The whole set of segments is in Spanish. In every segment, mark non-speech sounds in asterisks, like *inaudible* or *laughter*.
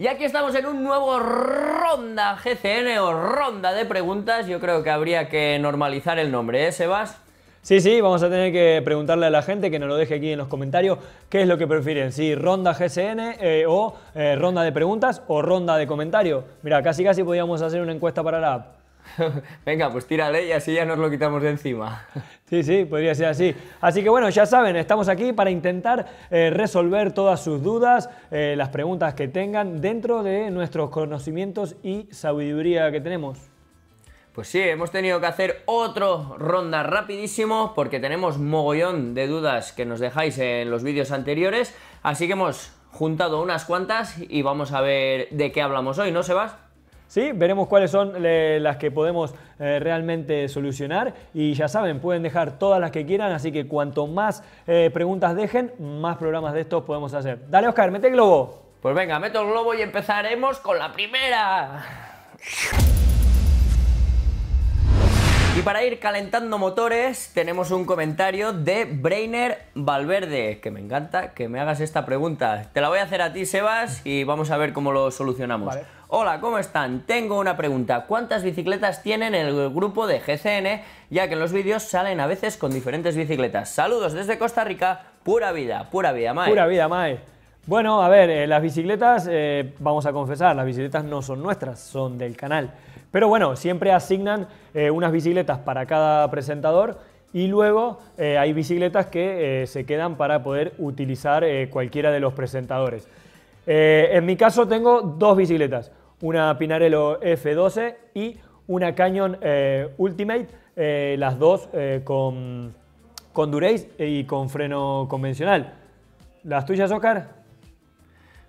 Y aquí estamos en un nuevo ronda GCN o ronda de preguntas. Yo creo que habría que normalizar el nombre, ¿eh, Sebas? Sí, sí, vamos a tener que preguntarle a la gente que nos lo deje aquí en los comentarios qué es lo que prefieren, si ronda GCN eh, o eh, ronda de preguntas o ronda de comentarios. Mira, casi casi podíamos hacer una encuesta para la app. *laughs* Venga, pues tírale y así ya nos lo quitamos de encima. *laughs* Sí, sí, podría ser así. Así que bueno, ya saben, estamos aquí para intentar eh, resolver todas sus dudas, eh, las preguntas que tengan dentro de nuestros conocimientos y sabiduría que tenemos. Pues sí, hemos tenido que hacer otra ronda rapidísimo porque tenemos mogollón de dudas que nos dejáis en los vídeos anteriores, así que hemos juntado unas cuantas y vamos a ver de qué hablamos hoy, ¿no, Sebas? ¿sí? Veremos cuáles son eh, las que podemos eh, realmente solucionar y ya saben, pueden dejar todas las que quieran, así que cuanto más eh, preguntas dejen, más programas de estos podemos hacer. Dale Oscar, mete el globo. Pues venga, meto el globo y empezaremos con la primera. Y para ir calentando motores, tenemos un comentario de Brainer Valverde, que me encanta que me hagas esta pregunta. Te la voy a hacer a ti, Sebas, y vamos a ver cómo lo solucionamos. Vale. Hola, ¿cómo están? Tengo una pregunta. ¿Cuántas bicicletas tienen el grupo de GCN? Ya que en los vídeos salen a veces con diferentes bicicletas. Saludos desde Costa Rica. Pura vida, pura vida, Mae. Pura vida, Mae. Bueno, a ver, eh, las bicicletas, eh, vamos a confesar, las bicicletas no son nuestras, son del canal. Pero bueno, siempre asignan eh, unas bicicletas para cada presentador y luego hay bicicletas que se quedan para poder utilizar cualquiera de los presentadores. en mi caso tengo dos bicicletas una Pinarello F12 y una Canyon eh, Ultimate, eh, las dos eh, con, con y con freno convencional. ¿Las tuyas, Oscar?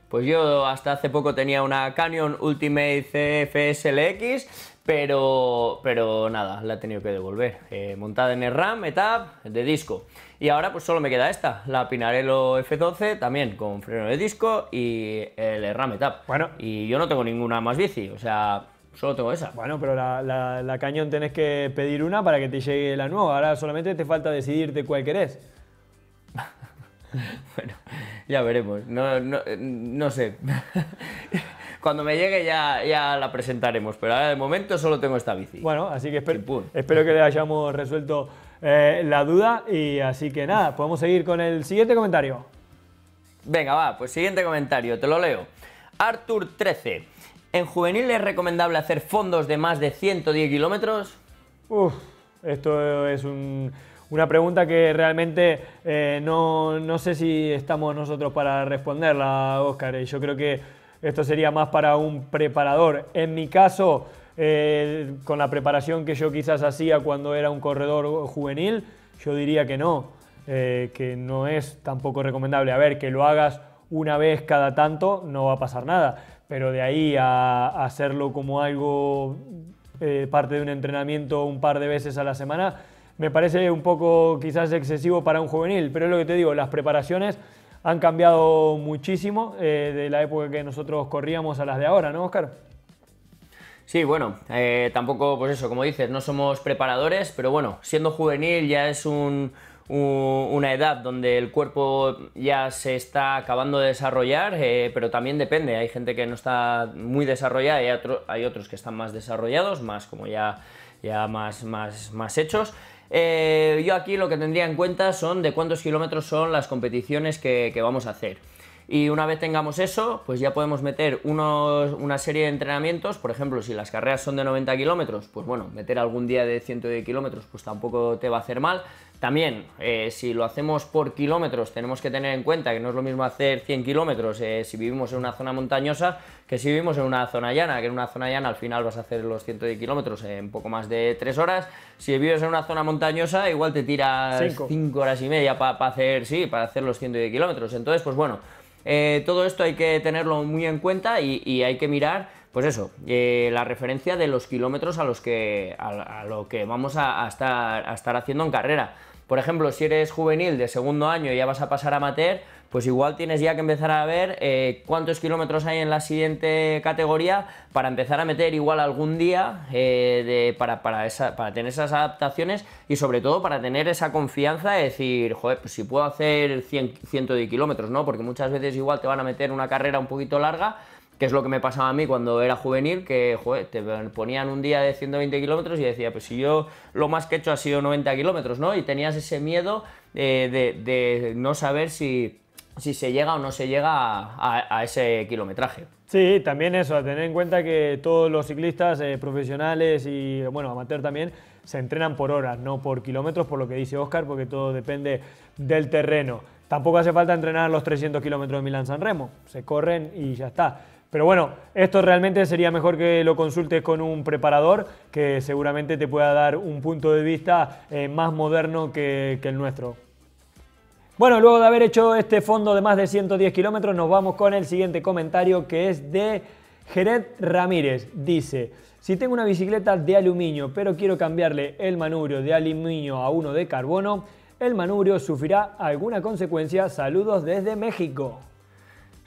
Pues yo hasta hace poco tenía una Canyon Ultimate CFSLX, pero, pero nada, la he tenido que devolver. Eh, montada en el RAM, ETAP, de disco. Y ahora pues solo me queda esta, la Pinarello F12, también con freno de disco y el RAM ETAP. Bueno. Y yo no tengo ninguna más bici, o sea, solo tengo esa. Bueno, pero la, cañón tenés que pedir una para que te llegue la nueva. Ahora solamente te falta decidirte cuál querés. *laughs* bueno, ya veremos. No, no, eh, no sé. *laughs* Cuando me llegue ya, la presentaremos, pero ahora de momento solo tengo esta bici. Bueno, así que espero, que le hayamos resuelto eh, la duda y así que nada, podemos seguir con el siguiente comentario. Venga, va, pues siguiente comentario, te lo leo. Arthur 13. ¿En juvenil es recomendable hacer fondos de más de 110 kilómetros? esto es una pregunta que realmente eh, no, sé si estamos nosotros para responderla, Óscar. Yo creo que esto sería más para un preparador. En mi caso, eh, con la preparación que yo quizás hacía cuando era un corredor juvenil, yo diría que no, eh, que no es tampoco recomendable. A ver, que lo hagas una vez cada tanto, no va a pasar nada. Pero de ahí a, hacerlo como algo, eh, parte de un entrenamiento un par de veces a la semana, me parece un poco quizás excesivo para un juvenil. Pero es lo que te digo, las preparaciones han cambiado muchísimo eh, de la época que nosotros corríamos a las de ahora, ¿no, Oscar? Sí, bueno, eh, tampoco, pues eso, como dices, no somos preparadores, pero bueno, siendo juvenil ya es una edad donde el cuerpo ya se está acabando de desarrollar, eh, pero también depende. Hay gente que no está muy desarrollada y hay, hay otros que están más desarrollados, más como ya, ya más, más, más hechos. Eh, yo aquí lo que tendría en cuenta son de cuántos kilómetros son las competiciones que, vamos a hacer. Y una vez tengamos eso, pues ya podemos meter una serie de entrenamientos. Por ejemplo, si las carreras son de 90 kilómetros, pues bueno, meter algún día de 110 kilómetros, pues tampoco te va a hacer mal. También, eh, si lo hacemos por kilómetros, tenemos que tener en cuenta que no es lo mismo hacer 100 kilómetros eh, si vivimos en una zona montañosa que si vivimos en una zona llana, que en una zona llana al final vas a hacer los 110 kilómetros en poco más de 3 horas. Si vives en una zona montañosa, igual te tiras 5 horas y media para hacer, sí, para hacer los 110 kilómetros. Entonces, pues bueno, eh, todo esto hay que tenerlo muy en cuenta y, hay que mirar pues eso, la referencia de los kilómetros a los que a, lo que vamos estar, a estar haciendo en carrera. Por ejemplo, si eres juvenil de segundo año y ya vas a pasar a amateur, pues igual tienes ya que empezar a ver eh, cuántos kilómetros hay en la siguiente categoría para empezar a meter igual algún día eh, para, para, para, tener esas adaptaciones y sobre todo para tener esa confianza de decir, joder, pues si puedo hacer ciento de kilómetros, ¿no? Porque muchas veces igual te van a meter una carrera un poquito larga que es lo que me pasaba a mí cuando era juvenil, que te ponían un día de 120 kilómetros y decía, pues si yo lo más que he hecho ha sido 90 kilómetros, ¿no? Y tenías ese miedo eh, de, no saber si, se llega o no se llega a, ese kilometraje. Sí, también eso, a tener en cuenta que todos los ciclistas eh, profesionales y, bueno, amateur también, se entrenan por horas, no por kilómetros, por lo que dice Oscar, porque todo depende del terreno. Tampoco hace falta entrenar los 300 kilómetros de Milán-San Remo, se corren y ya está. Pero bueno, esto realmente sería mejor que lo consultes con un preparador que seguramente te pueda dar un punto de vista eh, más moderno que, que el nuestro. Bueno, luego de haber hecho este fondo de más de 110 kilómetros, nos vamos con el siguiente comentario que es de Jared Ramírez. Dice, si tengo una bicicleta de aluminio, pero quiero cambiarle el manubrio de aluminio a uno de carbono, el manubrio sufrirá alguna consecuencia. Saludos desde México.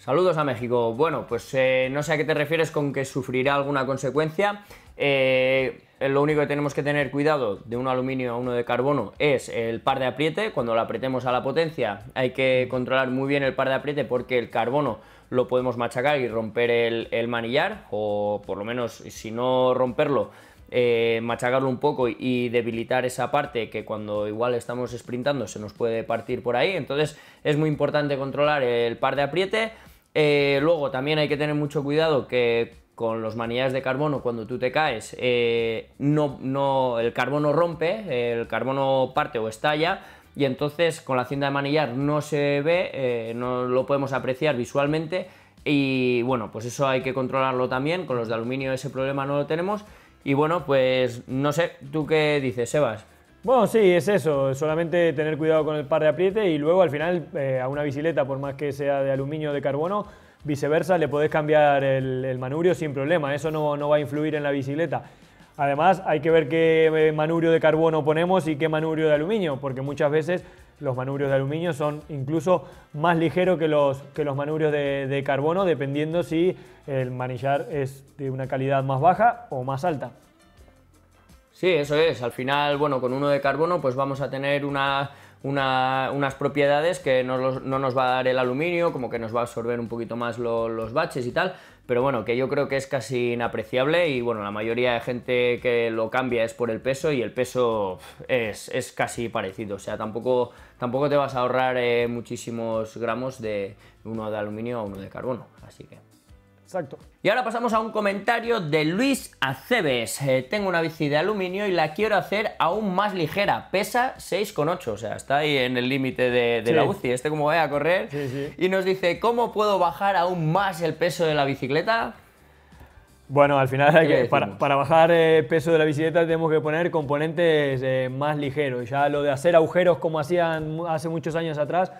Saludos a México. Bueno, pues eh, no sé a qué te refieres con que sufrirá alguna consecuencia. Eh, lo único que tenemos que tener cuidado de un aluminio a uno de carbono es el par de apriete. Cuando lo apretemos a la potencia hay que controlar muy bien el par de apriete porque el carbono lo podemos machacar y romper el, manillar o por lo menos si no romperlo eh, machacarlo un poco y debilitar esa parte que cuando igual estamos sprintando se nos puede partir por ahí. Entonces es muy importante controlar el par de apriete. Eh, luego también hay que tener mucho cuidado que con los manillares de carbono cuando tú te caes eh, no, no, el carbono rompe, el carbono parte o estalla y entonces con la hacienda de manillar no se ve, eh, no lo podemos apreciar visualmente y bueno, pues eso hay que controlarlo también, con los de aluminio ese problema no lo tenemos y bueno, pues no sé, ¿tú qué dices, Sebas? Bueno, sí, es eso, solamente tener cuidado con el par de apriete y luego al final eh, a una bicicleta, por más que sea de aluminio o de carbono, viceversa, le podés cambiar el, manurio manubrio sin problema, eso no, va a influir en la bicicleta. Además, hay que ver qué eh, manubrio de carbono ponemos y qué manubrio de aluminio, porque muchas veces los manubrios de aluminio son incluso más ligeros que los, que manubrios de carbono, dependiendo si el manillar es de una calidad más baja o más alta. Sí, eso es. Al final, bueno, con uno de carbono pues vamos a tener unas propiedades que no, nos va a dar el aluminio, como que nos va a absorber un poquito más los baches y tal, pero bueno, que yo creo que es casi inapreciable y bueno, la mayoría de gente que lo cambia es por el peso y el peso es, casi parecido, o sea, tampoco, tampoco te vas a ahorrar eh, muchísimos gramos de uno de aluminio a uno de carbono, así que... Y ahora pasamos a un comentario de Luis Aceves. Eh, tengo una bici de aluminio y la quiero hacer aún más ligera. Pesa 6,8, o sea, está ahí en el límite de, la UCI. Este como vaya a correr. Y nos dice, ¿cómo puedo bajar aún más el peso de la bicicleta? Bueno, al final para, bajar el eh, peso de la bicicleta tenemos que poner componentes eh, más ligeros. Ya lo de hacer agujeros como hacían hace muchos años atrás,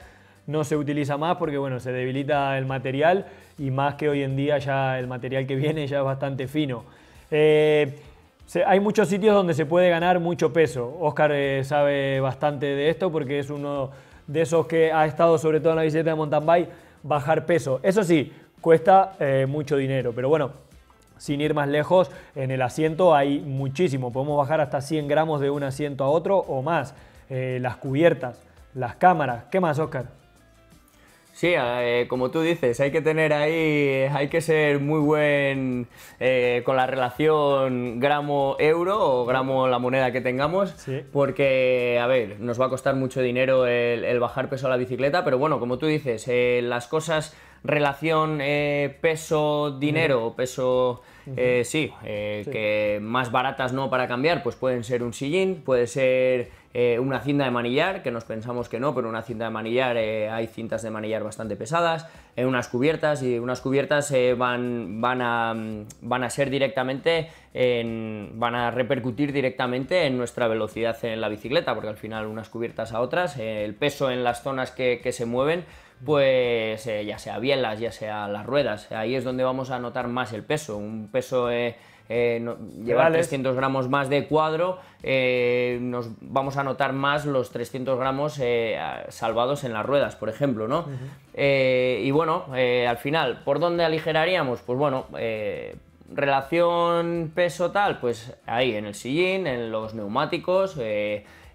no se utiliza más porque bueno, se debilita el material y más que hoy en día ya el material que viene ya es bastante fino. Eh, hay muchos sitios donde se puede ganar mucho peso. Oscar eh, sabe bastante de esto porque es uno de esos que ha estado sobre todo en la bicicleta de mountain bike, bajar peso. Eso sí, cuesta eh, mucho dinero, pero bueno, sin ir más lejos, en el asiento hay muchísimo. Podemos bajar hasta 100 gramos de un asiento a otro o más. las cubiertas, las cámaras. ¿Qué más, Oscar? Sí, eh, como tú dices, hay que tener ahí, hay que ser muy buen eh, con la relación gramo-euro o gramo la moneda que tengamos, porque, a ver, nos va a costar mucho dinero el, bajar peso a la bicicleta, pero bueno, como tú dices, eh, las cosas relación peso-dinero eh, peso... Eh, eh, sí, que más baratas no para cambiar, pues pueden ser un sillín, puede ser una cinta de manillar, que nos pensamos que no, pero una cinta de manillar hay cintas de manillar bastante pesadas, unas cubiertas y unas cubiertas van, van, a, van a ser directamente, van a repercutir directamente en nuestra velocidad en la bicicleta, porque al final unas cubiertas a otras, el peso en las zonas que se mueven, pues eh, ya sea bien las ya sea las ruedas. Ahí es donde vamos a notar más el peso. Un peso eh, eh, llevar 300 gramos más de cuadro, nos vamos a notar más los 300 gramos salvados en las ruedas, por ejemplo, ¿no? y bueno, al final, ¿por dónde aligeraríamos? Pues bueno, relación peso tal, pues ahí en el sillín, en los neumáticos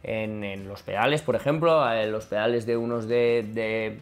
en, los pedales, por ejemplo, en los pedales de unos de,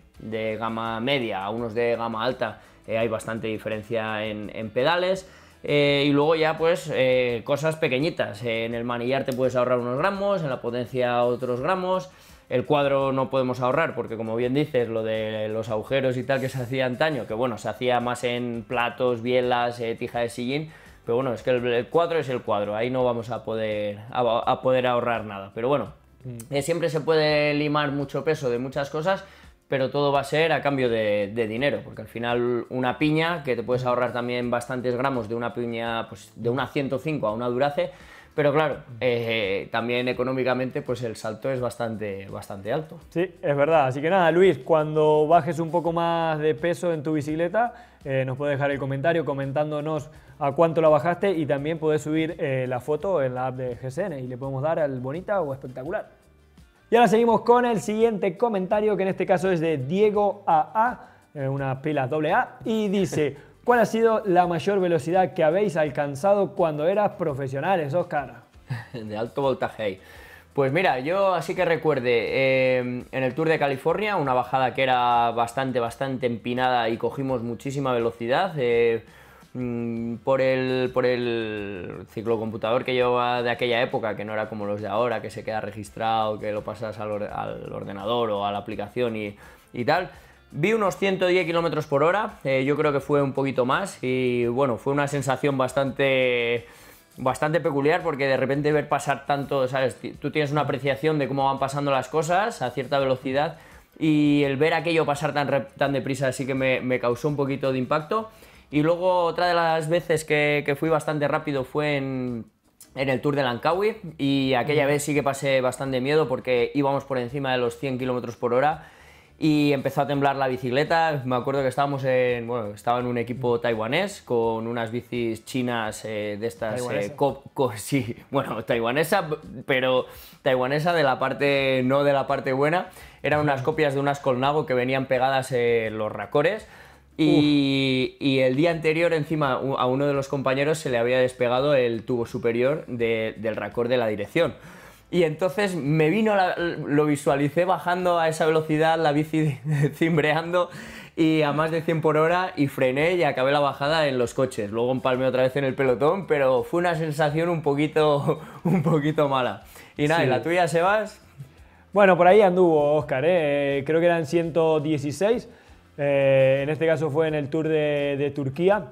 gama media a unos de gama alta eh, hay bastante diferencia en, pedales. Eh, y luego ya pues eh, cosas pequeñitas, en el manillar te puedes ahorrar unos gramos, en la potencia otros gramos, el cuadro no podemos ahorrar porque como bien dices lo de los agujeros y tal que se hacía antaño, que bueno, se hacía más en platos, bielas, tija de sillín, pero bueno, es que el, cuadro es el cuadro, ahí no vamos a poder, a, poder ahorrar nada. Pero bueno, mm. eh, siempre se puede limar mucho peso de muchas cosas, pero todo va a ser a cambio de, de, dinero, porque al final una piña, que te puedes ahorrar también bastantes gramos de una piña, pues de una 105 a una Durace, pero claro, eh, también económicamente pues el salto es bastante, bastante alto. Sí, es verdad. Así que nada, Luis, cuando bajes un poco más de peso en tu bicicleta, eh, nos puedes dejar el comentario comentándonos a cuánto la bajaste y también puedes subir eh, la foto en la app de GCN y le podemos dar al bonita o espectacular. Y ahora seguimos con el siguiente comentario que en este caso es de Diego AA, una pila doble y dice... ¿Cuál ha sido la mayor velocidad que habéis alcanzado cuando eras profesionales, Oscar? *laughs* de alto voltaje. Pues mira, yo así que recuerde, em, en el Tour de California, una bajada que era bastante, bastante empinada y cogimos muchísima velocidad. Eh, mm, por el, por el ciclocomputador que llevaba de aquella época, que no era como los de ahora, que se queda registrado, que lo pasas al, ordenador o a la aplicación y, y tal, Vi unos 110 km por hora, eh, yo creo que fue un poquito más y bueno, fue una sensación bastante, bastante peculiar porque de repente ver pasar tanto, ¿sabes? Tú tienes una apreciación de cómo van pasando las cosas a cierta velocidad y el ver aquello pasar tan, tan deprisa sí que me, causó un poquito de impacto. Y luego otra de las veces que, fui bastante rápido fue en, el Tour de Lankawi y aquella vez sí que pasé bastante miedo porque íbamos por encima de los 100 km por hora y empezó a temblar la bicicleta. Me acuerdo que estábamos en, bueno, estaba en un equipo taiwanés con unas bicis chinas eh, de estas, eh, sí, *laughs* bueno, taiwanesa, pero taiwanesa de la parte, no de la parte buena. Eran unas copias de unas Colnago que venían pegadas en los racores. Y, el día anterior, encima, a uno de los compañeros se le había despegado el tubo superior del racor de la dirección. Y entonces me vino, lo visualicé bajando a esa velocidad, la bici *laughs* cimbreando y a más de 100 por hora y frené y acabé la bajada en los coches. Luego empalmé otra vez en el pelotón, pero fue una sensación un poquito, *laughs* un poquito mala. Y nada, la tuya, Sebas? Bueno, por ahí anduvo Oscar, ¿eh? Eh, creo que eran 116. Eh, en este caso fue en el Tour de Turquía,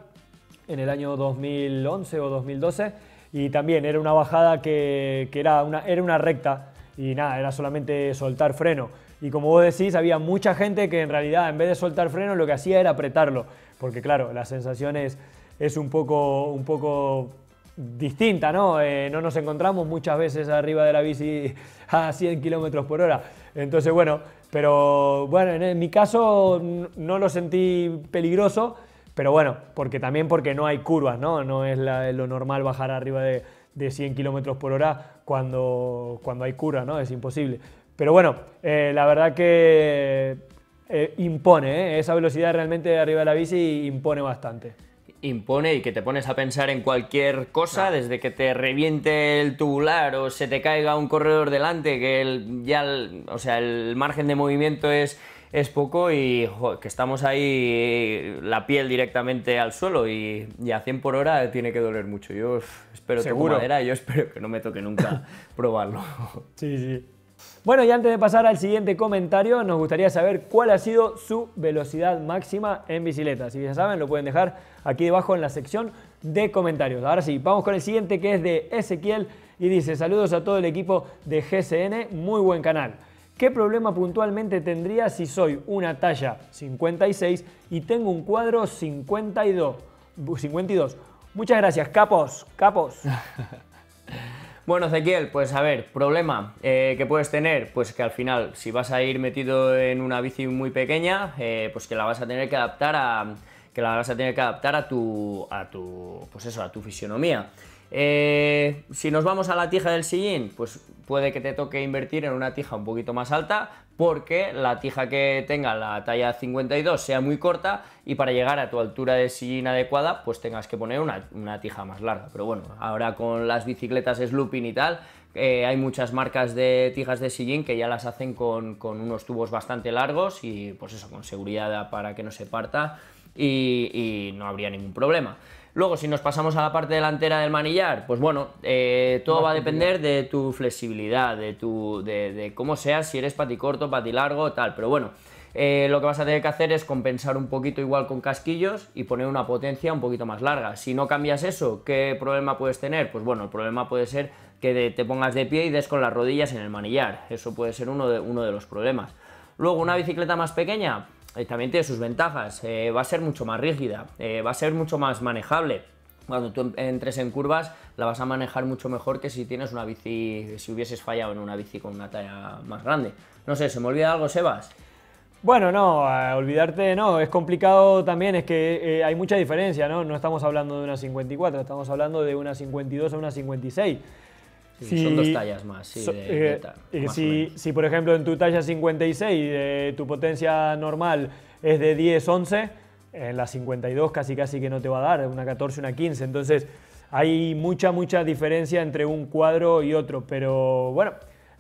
en el año 2011 o 2012 y también era una bajada que, era, una, era una recta y nada, era solamente soltar freno. Y como vos decís, había mucha gente que en realidad en vez de soltar freno lo que hacía era apretarlo, porque claro, la sensación es, un, poco, un poco distinta, ¿no? Eh, no nos encontramos muchas veces arriba de la bici *laughs* a 100 kilómetros por hora. Entonces, bueno, pero bueno, en mi caso no lo sentí peligroso pero bueno, porque también porque no hay curvas, ¿no? No es lo normal bajar arriba de, 100 km por hora cuando, cuando hay curvas, ¿no? Es imposible. Pero bueno, eh, la verdad que eh, impone, ¿eh? esa velocidad realmente arriba de la bici impone bastante. Impone y que te pones a pensar en cualquier cosa, desde que te reviente el tubular o se te caiga un corredor delante, que ya o sea, el margen de movimiento es es poco y que estamos ahí eh, la piel directamente al suelo y, a 100 por hora tiene que doler mucho. Yo espero yo *laughs* espero que no me toque nunca *laughs* probarlo. Sí, sí. Bueno, y antes de pasar al siguiente comentario, nos gustaría saber cuál ha sido su velocidad máxima en bicicleta. Si ya saben, lo pueden dejar aquí debajo en la sección de comentarios. Ahora sí, vamos con el siguiente que es de Ezequiel y dice, saludos a todo el equipo de GCN, muy buen canal. ¿Qué problema puntualmente tendría si soy una talla 56 y tengo un cuadro 52? 52. Muchas gracias, capos, capos. *laughs* bueno, Ezequiel, pues a ver, problema eh, que puedes tener, pues que al final, si vas a ir metido en una bici muy pequeña, eh, pues que la vas a tener que adaptar a que la vas a tener que adaptar a tu a tu pues eso, a tu fisionomía. Eh, si nos vamos a la tija del sillín, pues puede que te toque invertir en una tija un poquito más alta porque la tija que tenga la talla 52 sea muy corta y para llegar a tu altura de sillín adecuada pues tengas que poner una, tija más larga. Pero bueno, ahora con las bicicletas slooping y tal, eh, hay muchas marcas de tijas de sillín que ya las hacen con, unos tubos bastante largos y pues eso, con seguridad para que no se parta y no habría ningún problema. Luego, si nos pasamos a la parte delantera del manillar, pues bueno, eh, todo va a depender de tu flexibilidad, de, tu, de, cómo seas, si eres pati corto, pati largo, tal. Pero bueno, eh, lo que vas a tener que hacer es compensar un poquito igual con casquillos y poner una potencia un poquito más larga. Si no cambias eso, ¿qué problema puedes tener? Pues bueno, el problema puede ser que te pongas de pie y des con las rodillas en el manillar. Eso puede ser uno de, uno de los problemas. Luego, una bicicleta más pequeña, eh, también tiene sus ventajas. Eh, va a ser mucho más rígida, eh, va a ser mucho más manejable. Cuando tú em, entres en curvas la vas a manejar mucho mejor que si tienes una bici, si hubieses fallado en una bici con una talla más grande. No sé, ¿se me olvida algo, Sebas? Bueno, no, olvidarte no, es complicado también, es que hay mucha diferencia, ¿no? No estamos hablando de una 54, estamos hablando de una 52 a una 56 si, son dos tallas más, eh, eh, si, por ejemplo en tu talla 56 eh, tu potencia normal es de 10, 11, en la 52 casi casi que no te va a dar, una 14, una 15, entonces hay mucha, mucha diferencia entre un cuadro y otro, pero bueno,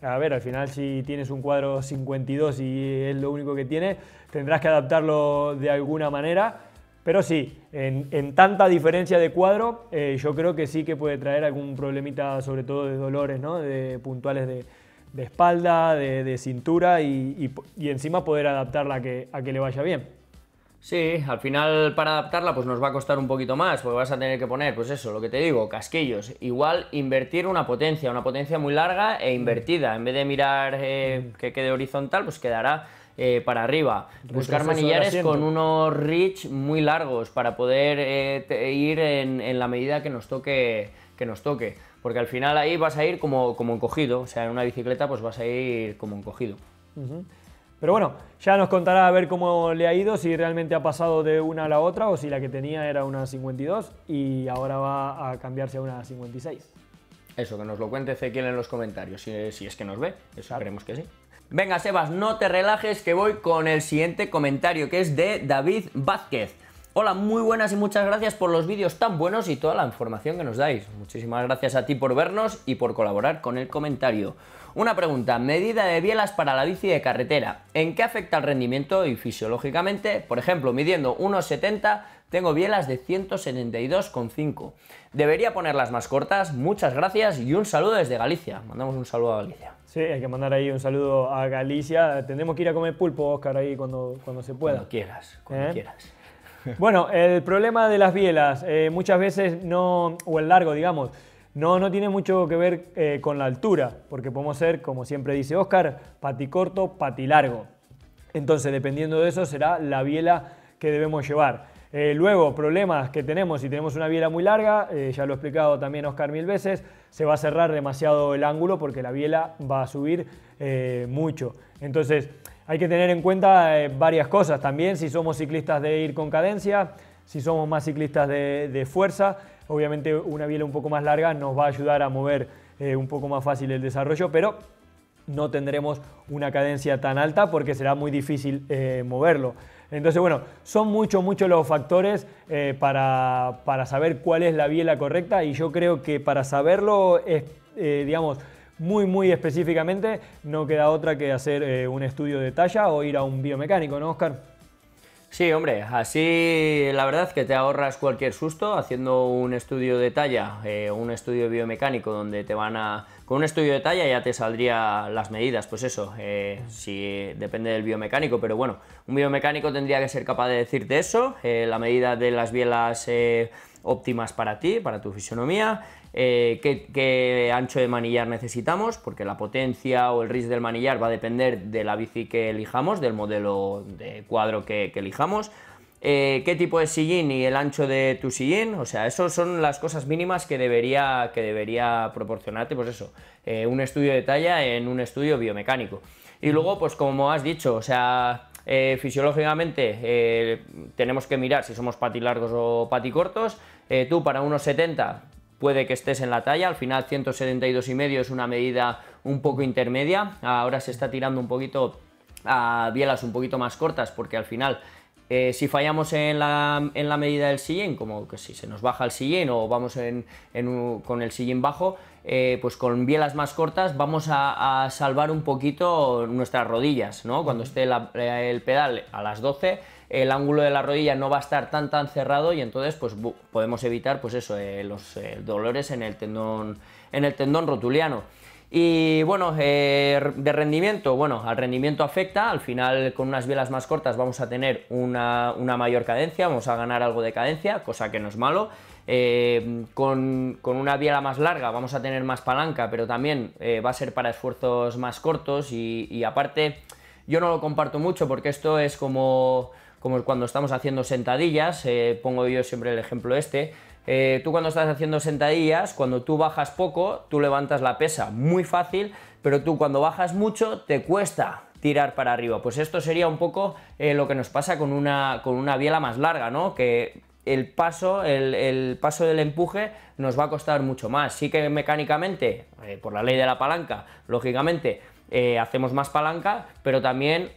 a ver, al final si tienes un cuadro 52 y es lo único que tiene, tendrás que adaptarlo de alguna manera pero sí, en, tanta diferencia de cuadro, eh, yo creo que sí que puede traer algún problemita, sobre todo de dolores, ¿no? De puntuales de, espalda, de, cintura y, encima poder adaptarla a que, le vaya bien. Sí, al final para adaptarla pues nos va a costar un poquito más, porque vas a tener que poner, pues eso, lo que te digo, casquillos. Igual invertir una potencia, una potencia muy larga e invertida. En vez de mirar eh, mm. que quede horizontal, pues quedará eh, para arriba. Buscar manillares con unos reach muy largos para poder eh, ir en, la medida que nos toque. Que nos toque. Porque al final ahí vas a ir como, como encogido. O sea, en una bicicleta pues vas a ir como encogido. Pero bueno, ya nos contará a ver cómo le ha ido, si realmente ha pasado de una a la otra o si la que tenía era una 52 y ahora va a cambiarse a una 56. Eso, que nos lo cuente Ezequiel en los comentarios, si, es que nos ve. Eso que sí. Venga, Sebas, no te relajes que voy con el siguiente comentario, que es de David Vázquez. Hola, muy buenas y muchas gracias por los vídeos tan buenos y toda la información que nos dais. Muchísimas gracias a ti por vernos y por colaborar con el comentario. Una pregunta, medida de bielas para la bici de carretera. ¿En qué afecta el rendimiento y fisiológicamente? Por ejemplo, midiendo 1,70 tengo bielas de 172,5. Debería ponerlas más cortas. Muchas gracias y un saludo desde Galicia. Mandamos un saludo a Galicia. Sí, hay que mandar ahí un saludo a Galicia. Tendremos que ir a comer pulpo, Oscar, ahí cuando, cuando se pueda. Cuando quieras, cuando ¿Eh? quieras. *laughs* Bueno, el problema de las bielas, eh, muchas veces no, o el largo, digamos, no, no tiene mucho que ver eh, con la altura, porque podemos ser, como siempre dice Oscar, pati corto, pati largo. Entonces, dependiendo de eso, será la biela que debemos llevar. Eh, luego, problemas que tenemos, si tenemos una biela muy larga, eh, ya lo he explicado también Oscar mil veces, se va a cerrar demasiado el ángulo porque la biela va a subir eh, mucho. Entonces, hay que tener en cuenta varias cosas también, si somos ciclistas de ir con cadencia, si somos más ciclistas de fuerza, obviamente una biela un poco más larga nos va a ayudar a mover un poco más fácil el desarrollo, pero no tendremos una cadencia tan alta porque será muy difícil moverlo. Entonces, bueno, son muchos, muchos los factores eh, para, saber cuál es la biela correcta y yo creo que para saberlo, es, eh, digamos, muy, muy específicamente, no queda otra que hacer eh, un estudio de talla o ir a un biomecánico, ¿no, Oscar? Sí, hombre, así la verdad que te ahorras cualquier susto haciendo un estudio de talla, eh, un estudio biomecánico donde te van a... Con un estudio de talla ya te saldría las medidas, pues eso, eh, si depende del biomecánico, pero bueno, un biomecánico tendría que ser capaz de decirte eso, eh, la medida de las bielas óptimas para ti, para tu fisonomía, eh, qué, ancho de manillar necesitamos, porque la potencia o el ris del manillar va a depender de la bici que elijamos, del modelo de cuadro que, elijamos. Eh, qué tipo de sillín y el ancho de tu sillín, o sea, esas son las cosas mínimas que debería, que debería proporcionarte, pues eso, eh, un estudio de talla en un estudio biomecánico. Y luego, pues como has dicho, o sea, eh, fisiológicamente eh, tenemos que mirar si somos patilargos o paticortos. cortos eh, tú para unos 70 puede que estés en la talla, al final 172 y medio es una medida un poco intermedia. Ahora se está tirando un poquito a bielas un poquito más cortas porque al final eh, si fallamos en la, medida del sillín, como que si se nos baja el sillín o vamos con el sillín bajo, eh, pues con bielas más cortas vamos a, salvar un poquito nuestras rodillas, Cuando esté el pedal a las 12, el ángulo de la rodilla no va a estar tan tan cerrado y entonces pues, podemos evitar pues eso, eh, los dolores en el tendón rotuliano. Y bueno, eh, de rendimiento, bueno, al rendimiento afecta, al final con unas bielas más cortas vamos a tener una, mayor cadencia, vamos a ganar algo de cadencia, cosa que no es malo. Eh, con, una biela más larga vamos a tener más palanca, pero también eh, va a ser para esfuerzos más cortos y, aparte yo no lo comparto mucho porque esto es como, como cuando estamos haciendo sentadillas, pongo yo siempre el ejemplo este, eh, tú cuando estás haciendo sentadillas, cuando tú bajas poco, tú levantas la pesa muy fácil, pero tú cuando bajas mucho te cuesta tirar para arriba. Pues esto sería un poco eh, lo que nos pasa con una, biela más larga, ¿no? Que el paso, el, paso del empuje nos va a costar mucho más. Sí que mecánicamente, eh, por la ley de la palanca, lógicamente, hacemos más palanca, pero también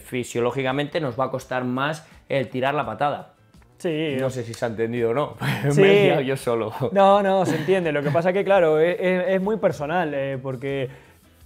fisiológicamente nos va a costar más el tirar la patada. No sé si se ha entendido o no. *laughs* Me yo solo. No, no, se entiende. Lo que pasa que, claro, e, e, es, muy personal, eh, porque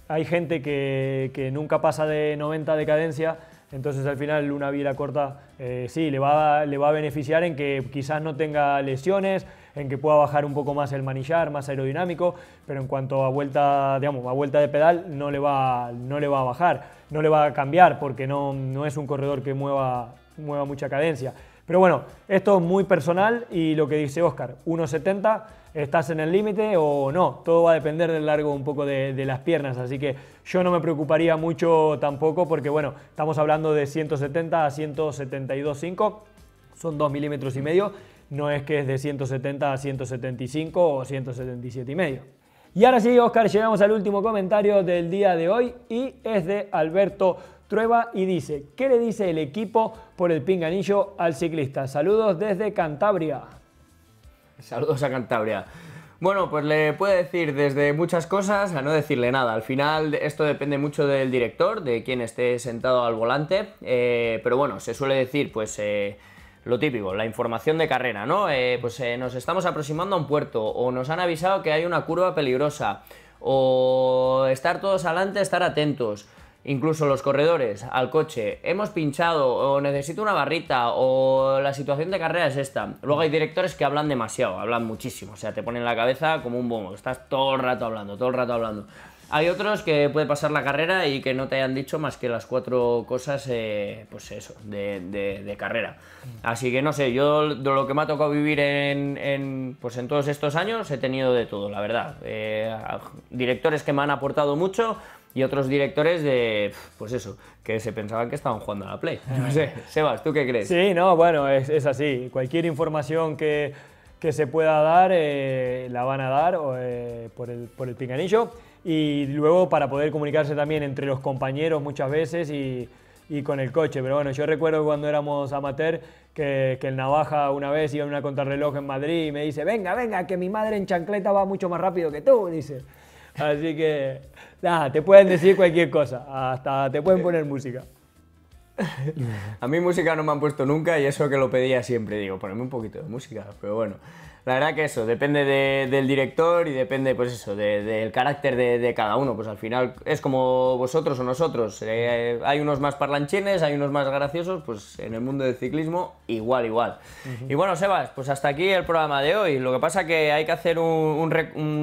hay gente que, que, nunca pasa de 90 de cadencia, entonces al final una vida corta eh, sí le va, le va a beneficiar en que quizás no tenga lesiones, en que pueda bajar un poco más el manillar, más aerodinámico, pero en cuanto a vuelta, digamos, a vuelta de pedal no le va, no le va a bajar, no le va a cambiar porque no, no es un corredor que mueva, mueva mucha cadencia. Pero bueno, esto es muy personal y lo que dice Oscar, 1.70, estás en el límite o no, todo va a depender del largo un poco de, las piernas, así que yo no me preocuparía mucho tampoco porque bueno, estamos hablando de 170 a 172.5, son 2 milímetros y medio, no es que es de 170 a 175 o 177 y medio. Y ahora sí, Oscar, llegamos al último comentario del día de hoy y es de Alberto Trueba y dice, ¿qué le dice el equipo por el pinganillo al ciclista? Saludos desde Cantabria. Saludos a Cantabria. Bueno, pues le puede decir desde muchas cosas a no decirle nada. Al final esto depende mucho del director, de quien esté sentado al volante, eh, pero bueno, se suele decir pues eh, lo típico, la información de carrera, ¿no? Eh, pues nos estamos aproximando a un puerto o nos han avisado que hay una curva peligrosa o estar todos adelante, estar atentos incluso los corredores al coche, hemos pinchado o necesito una barrita o la situación de carrera es esta. Luego hay directores que hablan demasiado, hablan muchísimo, o sea, te ponen la cabeza como un bombo, estás todo el rato hablando, todo el rato hablando. Hay otros que puede pasar la carrera y que no te hayan dicho más que las cuatro cosas, eh, pues eso, de, carrera. Así que no sé, yo de lo que me ha tocado vivir en, pues en todos estos años he tenido de todo, la verdad. Eh, directores que me han aportado mucho, y otros directores de, pues eso, que se pensaban que estaban jugando a la Play. *laughs* No sé, Sebas, ¿tú qué crees? Sí, no, bueno, es, así. Cualquier información que, que se pueda dar, eh, la van a dar eh, por, el, por el pinganillo. Y luego para poder comunicarse también entre los compañeros muchas veces y, y con el coche. Pero bueno, yo recuerdo cuando éramos amateur que, que, el Navaja una vez iba a una contrarreloj en Madrid y me dice, venga, venga, que mi madre en chancleta va mucho más rápido que tú, dice. Así que, nada, te pueden decir cualquier cosa, hasta te pueden poner música. A mí música no me han puesto nunca y eso que lo pedía siempre, digo, ponerme un poquito de música, pero bueno. La verdad que eso, depende del director y depende, pues eso, del carácter de, cada uno. Pues al final es como vosotros o nosotros. Eh, hay unos más parlanchines, hay unos más graciosos, pues en el mundo del ciclismo igual, igual. Y bueno, Sebas, pues hasta aquí el programa de hoy. Lo que pasa que hay que hacer un,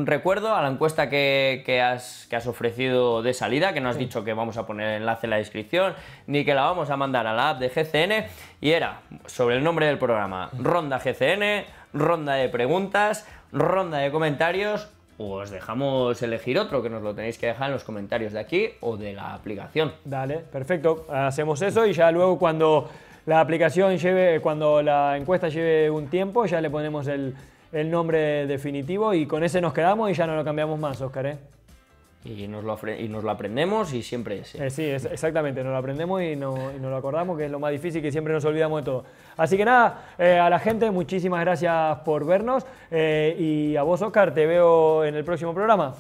recuerdo a la encuesta que, que, has, ofrecido de salida, que no has dicho que vamos a poner el enlace en la descripción, ni que la vamos a mandar a la app de GCN, y era sobre el nombre del programa, Ronda GCN ronda de preguntas, ronda de comentarios, os dejamos elegir otro, que nos lo tenéis que dejar en los comentarios de aquí o de la aplicación. Dale, perfecto. Hacemos eso y ya luego cuando la aplicación lleve, cuando la encuesta lleve un tiempo, ya le ponemos el, nombre definitivo y con ese nos quedamos y ya no lo cambiamos más, Oscar. ¿eh? y nos, lo y nos lo aprendemos y siempre eh, sí, exactamente, nos lo aprendemos y, nos lo acordamos, que es lo más difícil, que siempre nos olvidamos de todo. Así que nada, eh, a la gente, muchísimas gracias por vernos eh, y a vos, Oscar, te veo en el próximo programa.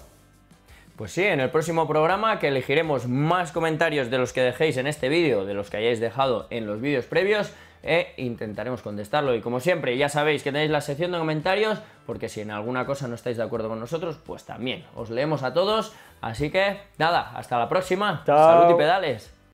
Pues sí, en el próximo programa que elegiremos más comentarios de los que dejéis en este vídeo, de los que hayáis dejado en los vídeos previos, e intentaremos contestarlo. Y como siempre, ya sabéis que tenéis la sección de comentarios, porque si en alguna cosa no estáis de acuerdo con nosotros, pues también os leemos a todos. Así que nada, hasta la próxima. Salud y pedales.